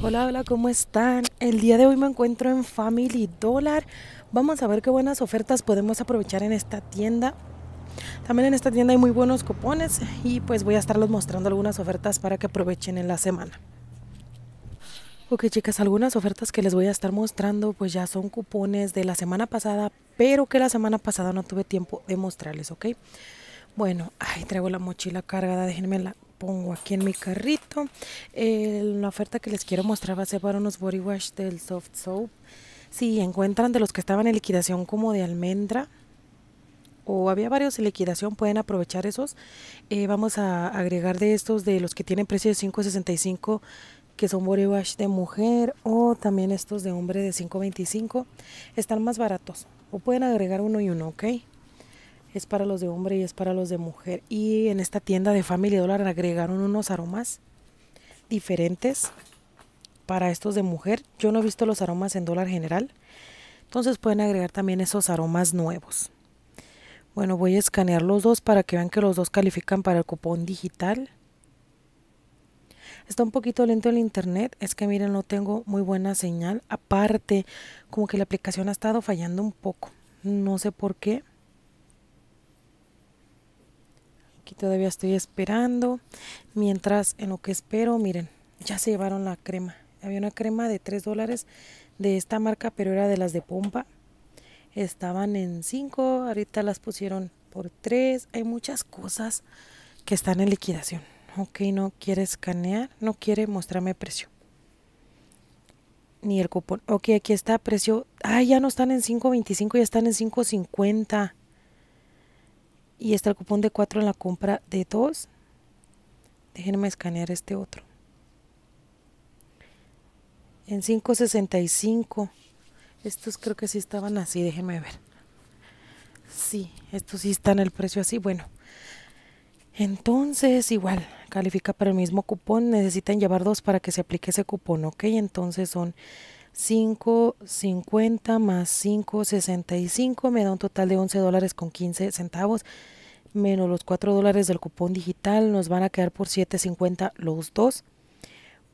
Hola, hola, ¿cómo están? El día de hoy me encuentro en Family Dollar. Vamos a ver qué buenas ofertas podemos aprovechar en esta tienda. También en esta tienda hay muy buenos cupones y pues voy a estarlos mostrando algunas ofertas para que aprovechen en la semana. Ok chicas, algunas ofertas que les voy a estar mostrando pues ya son cupones de la semana pasada, pero que la semana pasada no tuve tiempo de mostrarles, ¿ok? Bueno, ay, traigo la mochila cargada, déjenmela pongo aquí en mi carrito. Eh, la oferta que les quiero mostrar va a ser para unos body wash del soft soap. Si encuentran de los que estaban en liquidación como de almendra o había varios en liquidación, pueden aprovechar esos. Eh, vamos a agregar de estos de los que tienen precio de 5.65 que son body wash de mujer o también estos de hombre de 5.25 están más baratos o pueden agregar uno y uno, ok es para los de hombre y es para los de mujer. Y en esta tienda de Family Dollar agregaron unos aromas diferentes para estos de mujer. Yo no he visto los aromas en dólar general. Entonces pueden agregar también esos aromas nuevos. Bueno, voy a escanear los dos para que vean que los dos califican para el cupón digital. Está un poquito lento el internet, es que miren, no tengo muy buena señal. Aparte, como que la aplicación ha estado fallando un poco. No sé por qué. todavía estoy esperando mientras en lo que espero miren ya se llevaron la crema había una crema de 3 dólares de esta marca pero era de las de pompa estaban en 5 ahorita las pusieron por 3 hay muchas cosas que están en liquidación ok no quiere escanear no quiere mostrarme precio ni el cupón ok aquí está precio Ay, ya no están en 5.25 ya están en 5.50 y está el cupón de 4 en la compra de 2 déjenme escanear este otro en 565 estos creo que sí estaban así déjenme ver sí estos sí están el precio así bueno entonces igual califica para el mismo cupón necesitan llevar dos para que se aplique ese cupón ok entonces son 5.50 más 5.65 me da un total de 11 dólares con 15 centavos menos los 4 dólares del cupón digital nos van a quedar por 7.50 los dos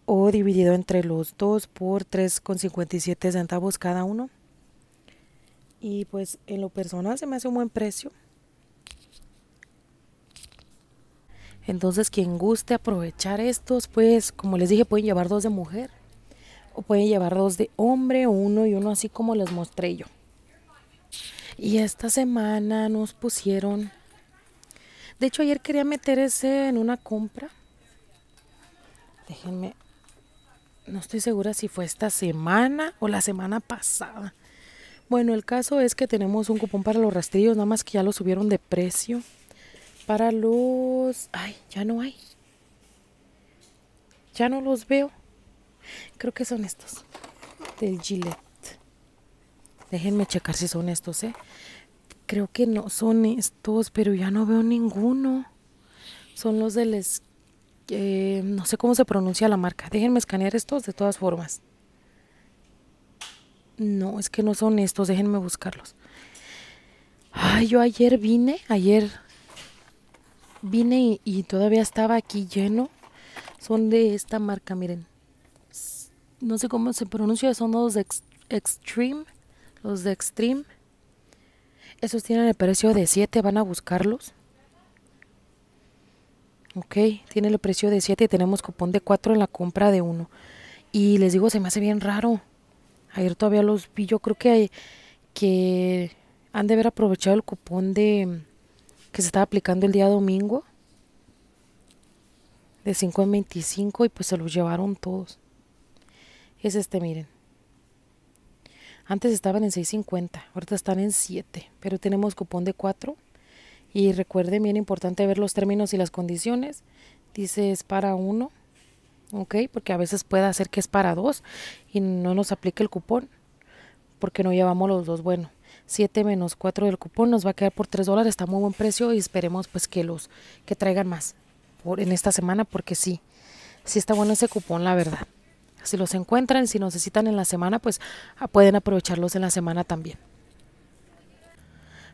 o dividido entre los dos por 3.57 centavos cada uno y pues en lo personal se me hace un buen precio entonces quien guste aprovechar estos pues como les dije pueden llevar dos de mujer o pueden llevar dos de hombre uno y uno así como les mostré yo y esta semana nos pusieron de hecho, ayer quería meter ese en una compra. Déjenme. No estoy segura si fue esta semana o la semana pasada. Bueno, el caso es que tenemos un cupón para los rastrillos, nada más que ya lo subieron de precio. Para los... Ay, ya no hay. Ya no los veo. Creo que son estos. Del Gillette. Déjenme checar si son estos, ¿eh? Creo que no son estos, pero ya no veo ninguno. Son los del... Eh, no sé cómo se pronuncia la marca. Déjenme escanear estos de todas formas. No, es que no son estos. Déjenme buscarlos. yo ayer vine. Ayer vine y, todavía estaba aquí lleno. Son de esta marca, miren. No sé cómo se pronuncia. Son los de Extreme. Los de Extreme esos tienen el precio de 7, van a buscarlos. Ok, tiene el precio de 7 y tenemos cupón de 4 en la compra de uno. Y les digo, se me hace bien raro. Ayer todavía los vi, yo creo que, hay, que han de haber aprovechado el cupón de que se estaba aplicando el día domingo de 5 en 25 y pues se los llevaron todos. Es este, miren. Antes estaban en 6.50, ahorita están en 7, pero tenemos cupón de 4. Y recuerden, bien importante ver los términos y las condiciones. Dice es para uno, ¿ok? Porque a veces puede hacer que es para dos y no nos aplique el cupón, porque no llevamos los dos. Bueno, 7 menos 4 del cupón nos va a quedar por 3 dólares, está muy buen precio y esperemos pues que los que traigan más por, en esta semana, porque sí, sí está bueno ese cupón, la verdad. Si los encuentran, si necesitan en la semana, pues ah, pueden aprovecharlos en la semana también.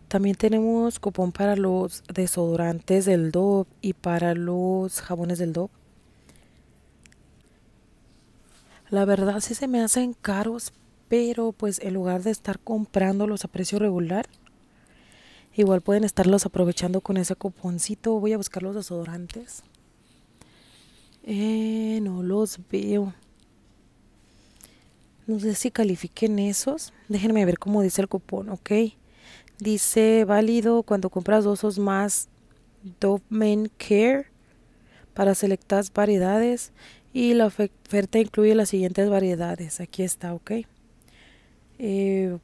También tenemos cupón para los desodorantes del DOP y para los jabones del DOP. La verdad sí se me hacen caros, pero pues en lugar de estar comprándolos a precio regular, igual pueden estarlos aprovechando con ese cuponcito. Voy a buscar los desodorantes. Eh, no los veo. No sé si califiquen esos. Déjenme ver cómo dice el cupón, ok. Dice válido cuando compras dosos más Dove Care para selectas variedades y la oferta incluye las siguientes variedades. Aquí está, ok. Eh,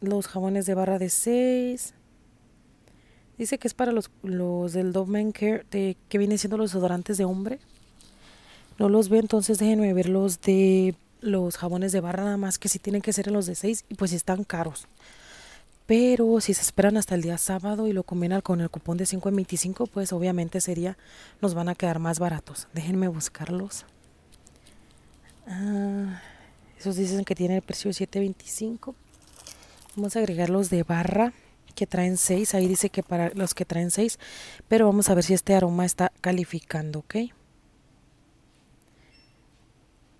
los jabones de barra de 6. Dice que es para los, del Dove Care, que vienen siendo los odorantes de hombre. No los veo, entonces déjenme ver los de los jabones de barra nada más que si tienen que ser los de 6 y pues están caros. Pero si se esperan hasta el día sábado y lo combinan con el cupón de 5 en 25, pues obviamente sería, nos van a quedar más baratos. Déjenme buscarlos. Ah, esos dicen que tienen el precio de 7.25. Vamos a agregar los de barra que traen 6. Ahí dice que para los que traen 6. Pero vamos a ver si este aroma está calificando, ¿ok?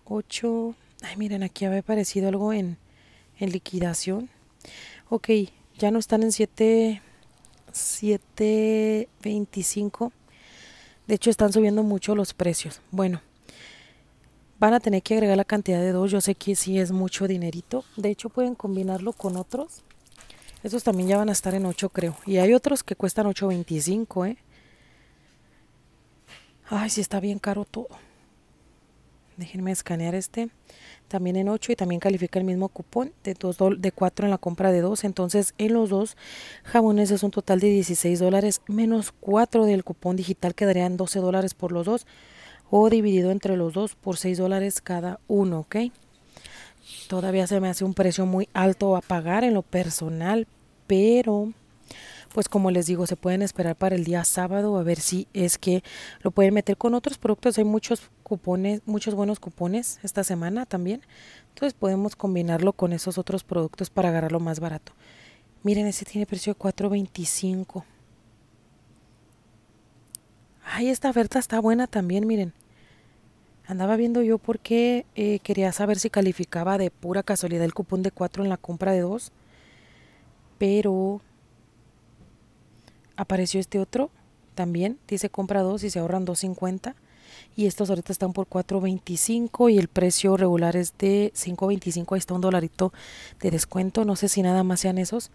8. Ay, miren, aquí había aparecido algo en, liquidación. Ok, ya no están en 7, 7.25. De hecho, están subiendo mucho los precios. Bueno, van a tener que agregar la cantidad de dos. Yo sé que sí es mucho dinerito. De hecho, pueden combinarlo con otros. Esos también ya van a estar en 8, creo. Y hay otros que cuestan 8.25, ¿eh? Ay, sí está bien caro todo déjenme escanear este también en 8 y también califica el mismo cupón de, 2, de 4 en la compra de 2 entonces en los dos jabones es un total de 16 dólares menos 4 del cupón digital quedarían 12 dólares por los dos o dividido entre los dos por 6 dólares cada uno ok todavía se me hace un precio muy alto a pagar en lo personal pero pues como les digo, se pueden esperar para el día sábado a ver si es que lo pueden meter con otros productos. Hay muchos cupones, muchos buenos cupones esta semana también. Entonces podemos combinarlo con esos otros productos para agarrarlo más barato. Miren, ese tiene precio de 4.25. Ay, esta oferta está buena también, miren. Andaba viendo yo porque eh, quería saber si calificaba de pura casualidad el cupón de 4 en la compra de 2. Pero apareció este otro también, dice compra dos y se ahorran 2.50 y estos ahorita están por 4.25 y el precio regular es de 5.25, ahí está un dolarito de descuento, no sé si nada más sean esos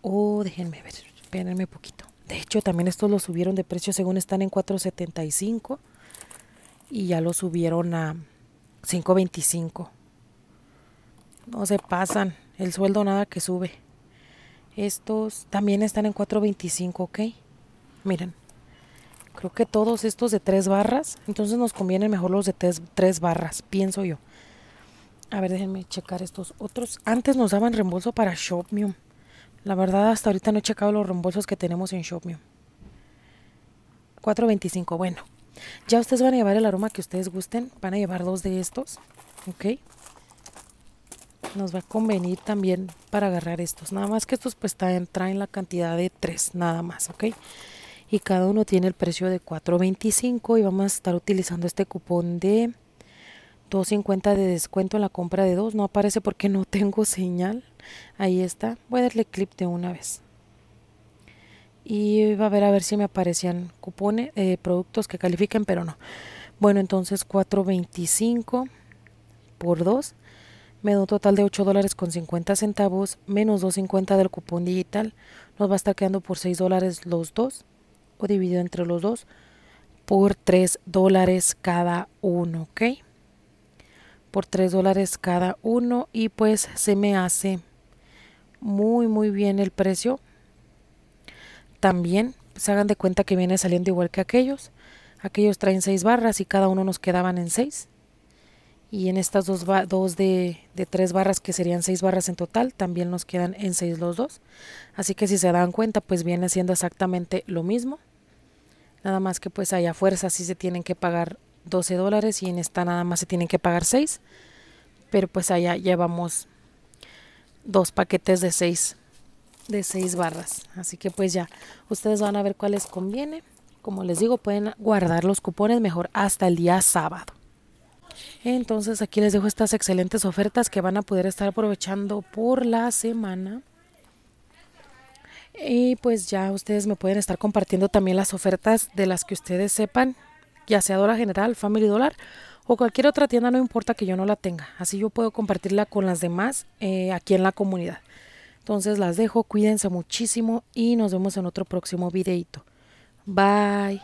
o oh, déjenme ver, espérenme poquito. De hecho, también estos los subieron de precio según están en 4.75 y ya los subieron a 5.25. No se pasan, el sueldo nada que sube. Estos también están en 4.25, ¿ok? Miren, creo que todos estos de tres barras, entonces nos convienen mejor los de tres, barras, pienso yo. A ver, déjenme checar estos otros. Antes nos daban reembolso para Shopmium. La verdad, hasta ahorita no he checado los reembolsos que tenemos en Shopmium. 4.25, bueno. Ya ustedes van a llevar el aroma que ustedes gusten. Van a llevar dos de estos, ¿ok? nos va a convenir también para agarrar estos. Nada más que estos pues traen, la cantidad de 3, nada más, ¿ok? Y cada uno tiene el precio de 4.25 y vamos a estar utilizando este cupón de 2.50 de descuento en la compra de dos. No aparece porque no tengo señal. Ahí está. Voy a darle clip de una vez. Y va a ver a ver si me aparecían cupones, eh, productos que califiquen, pero no. Bueno, entonces 4.25 por 2 me da un total de 8 dólares con 50 centavos menos 2.50 del cupón digital. Nos va a estar quedando por 6 dólares los dos o dividido entre los dos por 3 dólares cada uno, ¿ok? Por 3 dólares cada uno y pues se me hace muy muy bien el precio. También se pues, hagan de cuenta que viene saliendo igual que aquellos. Aquellos traen 6 barras y cada uno nos quedaban en 6 y en estas dos, dos de, tres barras que serían seis barras en total también nos quedan en seis los dos así que si se dan cuenta pues viene siendo exactamente lo mismo nada más que pues haya fuerza si se tienen que pagar 12 dólares y en esta nada más se tienen que pagar 6 pero pues allá llevamos dos paquetes de seis de seis barras así que pues ya ustedes van a ver cuál les conviene como les digo pueden guardar los cupones mejor hasta el día sábado entonces aquí les dejo estas excelentes ofertas que van a poder estar aprovechando por la semana. Y pues ya ustedes me pueden estar compartiendo también las ofertas de las que ustedes sepan, ya sea Dora General, Family Dollar o cualquier otra tienda, no importa que yo no la tenga. Así yo puedo compartirla con las demás eh, aquí en la comunidad. Entonces las dejo, cuídense muchísimo y nos vemos en otro próximo videito. Bye.